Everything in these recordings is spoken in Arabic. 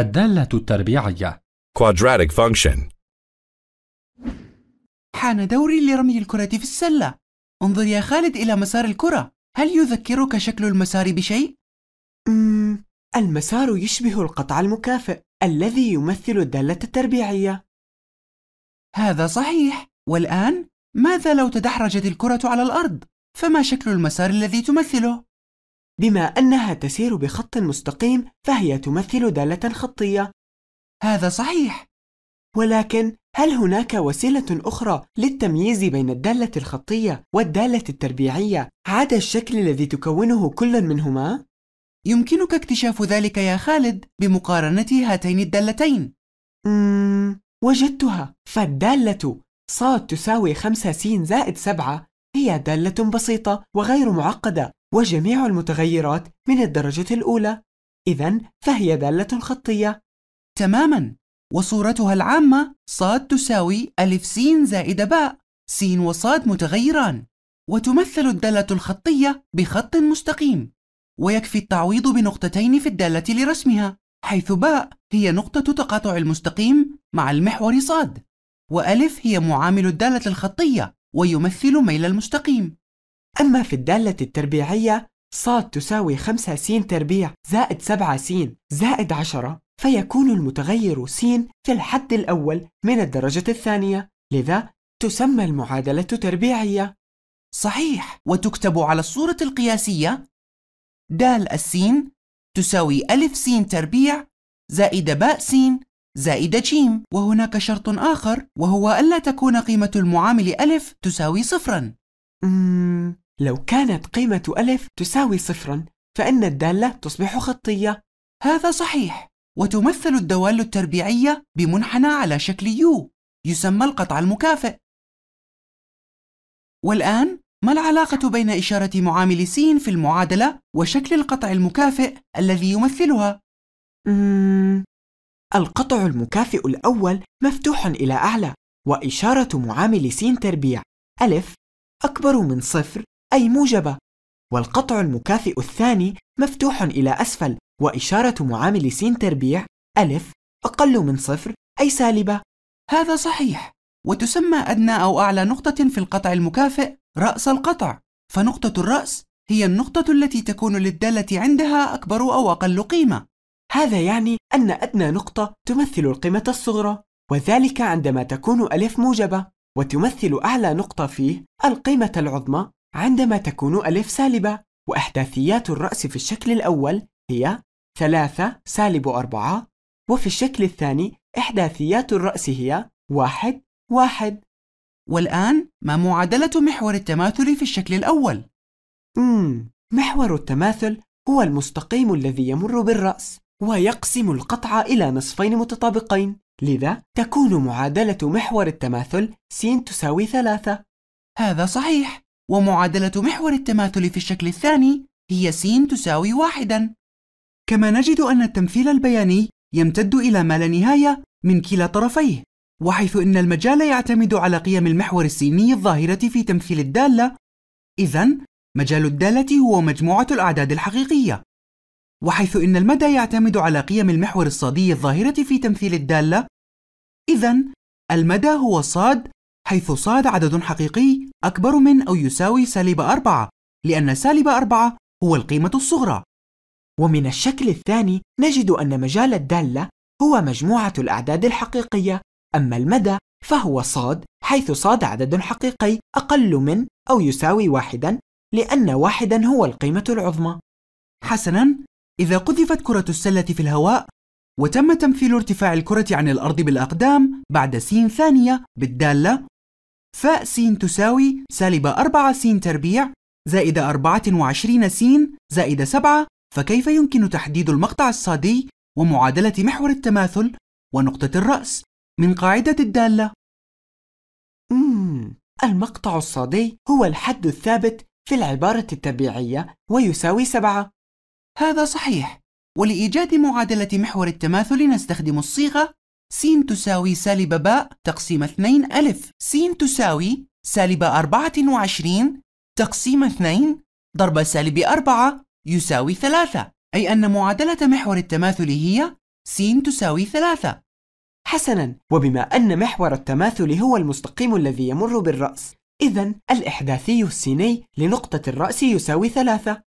الدالة التربيعية quadratic function حان دوري لرمي الكرة في السلة انظر يا خالد إلى مسار الكرة هل يذكرك شكل المسار بشيء؟ المسار يشبه القطع المكافئ الذي يمثل الدالة التربيعية هذا صحيح والآن ماذا لو تدحرجت الكرة على الأرض؟ فما شكل المسار الذي تمثله؟ بما أنها تسير بخط مستقيم فهي تمثل دالة خطية هذا صحيح ولكن هل هناك وسيلة أخرى للتمييز بين الدالة الخطية والدالة التربيعية عدا الشكل الذي تكونه كل منهما؟ يمكنك اكتشاف ذلك يا خالد بمقارنة هاتين الدالتين. مم، وجدتها، فالدالة ص تساوي 5 س زائد 7 هي دالة بسيطة وغير معقدة وجميع المتغيرات من الدرجة الأولى إذا فهي دالة خطية تماما وصورتها العامة صاد تساوي ألف س زائد باء س وصاد متغيران وتمثل الدالة الخطية بخط مستقيم ويكفي التعويض بنقطتين في الدالة لرسمها حيث باء هي نقطة تقاطع المستقيم مع المحور صاد وألف هي معامل الدالة الخطية ويمثل ميل المستقيم أما في الدالة التربيعية صاد تساوي 5 س تربيع زائد 7 س زائد 10 فيكون المتغير س في الحد الأول من الدرجة الثانية لذا تسمى المعادلة تربيعية صحيح وتكتب على الصورة القياسية د السين تساوي ألف س تربيع زائد باء س زائد ج وهناك شرط آخر وهو ألا تكون قيمة المعامل ألف تساوي صفرا مم. لو كانت قيمة ألف تساوي صفرا فإن الدالة تصبح خطية هذا صحيح وتمثل الدوال التربيعية بمنحنى على شكل يو يسمى القطع المكافئ والآن ما العلاقة بين إشارة معامل س في المعادلة وشكل القطع المكافئ الذي يمثلها؟ القطع المكافئ الأول مفتوح إلى أعلى وإشارة معامل س تربيع ألف أكبر من صفر أي موجبة والقطع المكافئ الثاني مفتوح إلى أسفل وإشارة معامل س تربيع ألف أقل من صفر أي سالبة هذا صحيح وتسمى أدنى أو أعلى نقطة في القطع المكافئ رأس القطع فنقطة الرأس هي النقطة التي تكون للدالة عندها أكبر أو أقل قيمة هذا يعني أن أدنى نقطة تمثل القيمة الصغرى وذلك عندما تكون ألف موجبة وتمثل أعلى نقطة فيه القيمة العظمى عندما تكون ألف سالبة وأحداثيات الرأس في الشكل الأول هي 3 سالب 4 وفي الشكل الثاني إحداثيات الرأس هي 1 1 والآن ما معادلة محور التماثل في الشكل الأول؟ مم. محور التماثل هو المستقيم الذي يمر بالرأس ويقسم القطعة إلى نصفين متطابقين لذا تكون معادلة محور التماثل س تساوي ثلاثة هذا صحيح ومعادلة محور التماثل في الشكل الثاني هي س تساوي واحدا كما نجد أن التمثيل البياني يمتد إلى ما لا نهاية من كلا طرفيه وحيث أن المجال يعتمد على قيم المحور السيني الظاهرة في تمثيل الدالة إذن مجال الدالة هو مجموعة الأعداد الحقيقية وحيث إن المدى يعتمد على قيم المحور الصادي الظاهرة في تمثيل الدالة، إذا المدى هو صاد حيث صاد عدد حقيقي أكبر من أو يساوي سالب أربعة، لأن سالب أربعة هو القيمة الصغرى. ومن الشكل الثاني نجد أن مجال الدالة هو مجموعة الأعداد الحقيقية، أما المدى فهو صاد حيث صاد عدد حقيقي أقل من أو يساوي واحدا لأن واحدا هو القيمة العظمى. حسنا إذا قذفت كرة السلة في الهواء وتم تمثيل ارتفاع الكرة عن الأرض بالأقدام بعد س ثانية بالدالة ف س تساوي سالب 4 س تربيع زائد 24 س زائد 7 فكيف يمكن تحديد المقطع الصادي ومعادلة محور التماثل ونقطة الرأس من قاعدة الدالة؟ مم. المقطع الصادي هو الحد الثابت في العبارة التبيعية ويساوي 7 هذا صحيح ولإيجاد معادلة محور التماثل نستخدم الصيغة س تساوي سالب باء تقسيم 2 ألف س تساوي سالب 24 تقسيم 2 ضرب سالب 4 يساوي 3 أي أن معادلة محور التماثل هي س تساوي 3 حسناً وبما أن محور التماثل هو المستقيم الذي يمر بالرأس إذن الإحداثي السيني لنقطة الرأس يساوي ثلاثة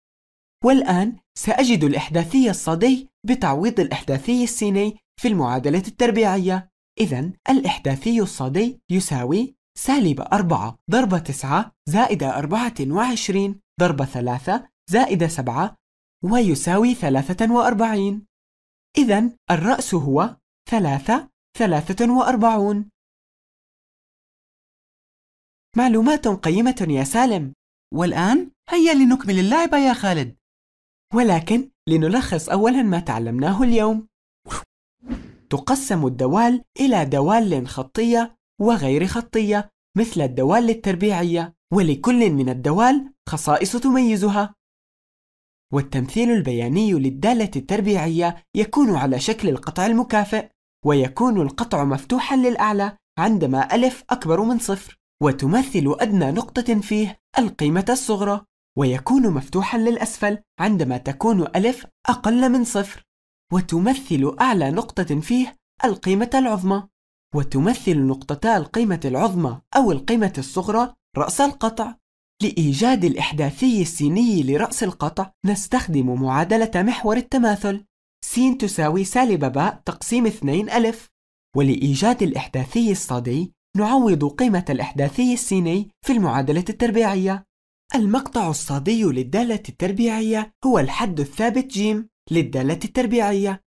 والآن سأجد الإحداثي الصدي بتعويض الإحداثي السيني في المعادلة التربيعية إذا الإحداثي الصدي يساوي سالب 4 ضرب 9 زائد 24 ضرب 3 زائد 7 ويساوي 43 إذا الرأس هو 3 43 معلومات قيمة يا سالم والآن هيا لنكمل اللعبة يا خالد ولكن لنلخص أولاً ما تعلمناه اليوم تقسم الدوال إلى دوال خطية وغير خطية مثل الدوال التربيعية ولكل من الدوال خصائص تميزها والتمثيل البياني للدالة التربيعية يكون على شكل القطع المكافئ ويكون القطع مفتوحا للأعلى عندما ألف أكبر من صفر وتمثل أدنى نقطة فيه القيمة الصغرى ويكون مفتوحا للأسفل عندما تكون ألف أقل من صفر وتمثل أعلى نقطة فيه القيمة العظمى وتمثل نقطتا القيمة العظمى أو القيمة الصغرى رأس القطع لإيجاد الإحداثي السيني لرأس القطع نستخدم معادلة محور التماثل س تساوي سالب باء تقسيم 2 ألف ولإيجاد الإحداثي الصادي نعوض قيمة الإحداثي السيني في المعادلة التربيعية المقطع الصادي للدالة التربيعية هو الحد الثابت ج للدالة التربيعية